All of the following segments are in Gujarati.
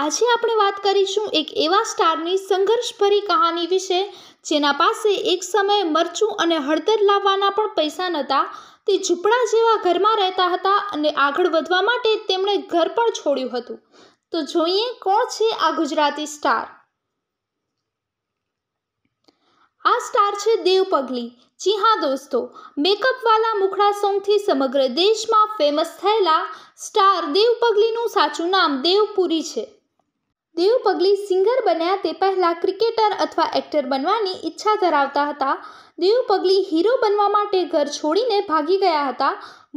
આજે આપણે વાત કરીશું એક એવા સ્ટારની સંઘર્ષભરી કહાની વિશે જેના પાસે એક સમયે મરચું અને હળદર લાવવાના પણ પૈસા નહોતા તે ઝૂંપડા જેવા ઘરમાં રહેતા હતા અને આગળ વધવા માટે તેમણે ઘર પણ છોડ્યું હતું તો જોઈએ કોણ છે આ ગુજરાતી સ્ટાર આ સ્ટાર છે દેવ પગલી જી હા દોસ્તો મેકઅપવાલા મુખડા સોંગથી સમગ્ર દેશમાં ફેમસ થયેલા સ્ટાર દેવ પગલીનું સાચું નામ દેવપુરી છે દેવ પગલી સિંગર બન્યા તે પહેલાં ક્રિકેટર અથવા એક્ટર બનવાની ઈચ્છા ધરાવતા હતા દેવ પગલી હીરો બનવા માટે ઘર છોડીને ભાગી ગયા હતા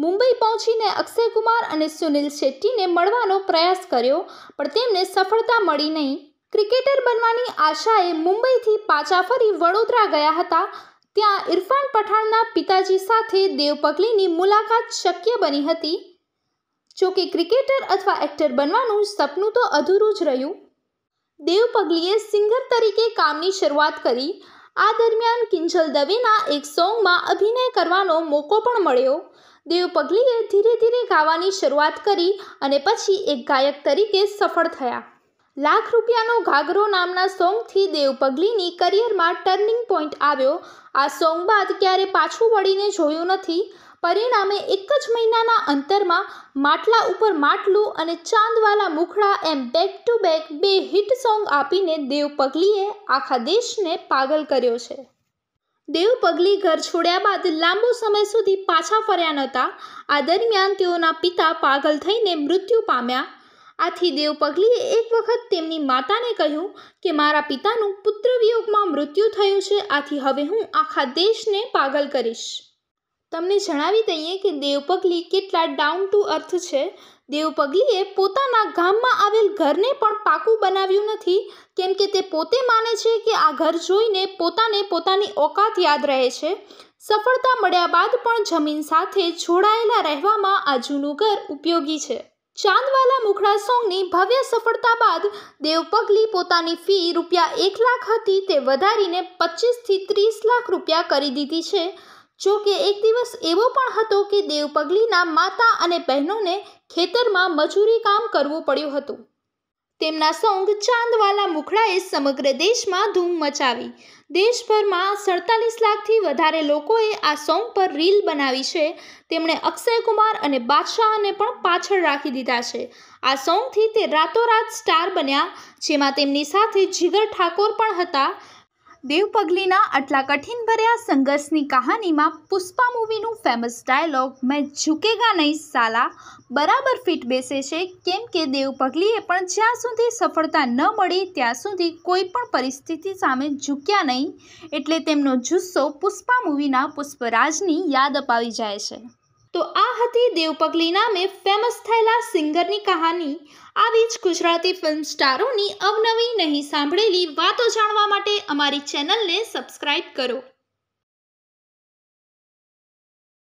મુંબઈ પહોંચીને અક્ષય કુમાર અને સુનિલ શેટ્ટીને મળવાનો પ્રયાસ કર્યો પણ તેમને સફળતા મળી નહીં ક્રિકેટર બનવાની આશાએ મુંબઈથી પાછા ફરી વડોદરા ગયા હતા ત્યાં ઇરફાન પઠાણના પિતાજી સાથે દેવપગલીની મુલાકાત શક્ય બની હતી જોકે ક્રિકેટર અથવા એક્ટર બનવાનું સપનું તો અધૂરું જ રહ્યું દેવપગલીએ સિંગર તરીકે કામની શરૂઆત કરી આ દરમિયાન કિંજલ દવેના એક સોંગમાં અભિનય કરવાનો મોકો પણ મળ્યો દેવપગલીએ ધીરે ધીરે ગાવાની શરૂઆત કરી અને પછી એક ગાયક તરીકે સફળ થયા લાખ રૂપિયાનો ઘાઘરો નામના સોંગથી દેવપગલીની કરિયરમાં ટર્નિંગ પોઈન્ટ આવ્યો આ સોંગ બાદ ક્યારે પાછું વળીને જોયું નથી પરિણામે એક જ મહિનાના અંતરમાં માટલા ઉપર માટલું અને ચાંદવાલા મુખડા એમ બેક ટુ બેક બે હિટ સોંગ આપીને દેવ પગલીએ આખા દેશને પાગલ કર્યો છે દેવ પગલી ઘર છોડ્યા બાદ લાંબો સમય સુધી પાછા ફર્યા નહોતા આ દરમિયાન તેઓના પિતા પાગલ થઈને મૃત્યુ પામ્યા આથી દેવ પગલીએ એક વખત તેમની માતાને કહ્યું કે મારા પિતાનું પુત્ર વિયોગમાં મૃત્યુ થયું છે આથી હવે હું આખા દેશને પાગલ કરીશ તમને જણાવી દઈએ કે દેવપગલી કેટલા ડાઉન ટુ અર્થ છે દેવપગલીએ પોતાના ગામમાં આવેલ ઘરને પણ પાકું બનાવ્યું નથી કેમ કે તે પોતે માને છે કે આ ઘર જોઈને પોતાને પોતાની ઓકાત યાદ રહે છે સફળતા મળ્યા બાદ પણ જમીન સાથે જોડાયેલા રહેવામાં આ જૂનું ઘર ઉપયોગી છે ચાંદવાલા મુખડા સોંગની ભવ્ય સફળતા બાદ દેવપગલી પોતાની ફી રૂપિયા એક લાખ હતી તે વધારીને પચીસથી ત્રીસ લાખ રૂપિયા કરી દીધી છે જો કે એક દિવસ એવો પણ હતો કે દેવપગલીના માતા અને બહેનોને ખેતરમાં મજૂરી કામ કરવું પડ્યું હતું તેમના સોંગ ચાંદવાલા મુખડાએ સમગ્ર દેશમાં ધૂમ મચાવી દેશભરમાં સડતાલીસ લાખથી વધારે લોકોએ આ સોંગ પર રીલ બનાવી છે તેમણે અક્ષય કુમાર અને બાદશાહને પણ પાછળ રાખી દીધા છે આ સોંગથી તે રાતોરાત સ્ટાર બન્યા જેમાં તેમની સાથે જીગર ઠાકોર પણ હતા દેવપગલીના આટલા કઠિન ભર્યા સંઘર્ષની કહાનીમાં પુષ્પા મૂવીનું ફેમસ ડાયલોગ મેં ઝુકેગા નહીં સાલા બરાબર ફિટ બેસે છે કેમ કે દેવપગલીએ પણ જ્યાં સુધી સફળતા ન મળી ત્યાં સુધી કોઈ પણ પરિસ્થિતિ સામે ઝૂક્યા નહીં એટલે તેમનો જુસ્સો પુષ્પા મૂવીના પુષ્પરાજની યાદ અપાવી જાય છે તો આ હતી દેવપગલી નામે ફેમસ થયેલા સિંગરની કહાની આવી જ ગુજરાતી ફિલ્મ સ્ટારોની અવનવી નહીં સાંભળેલી વાતો જાણવા માટે અમારી ચેનલને સબસ્ક્રાઈબ કરો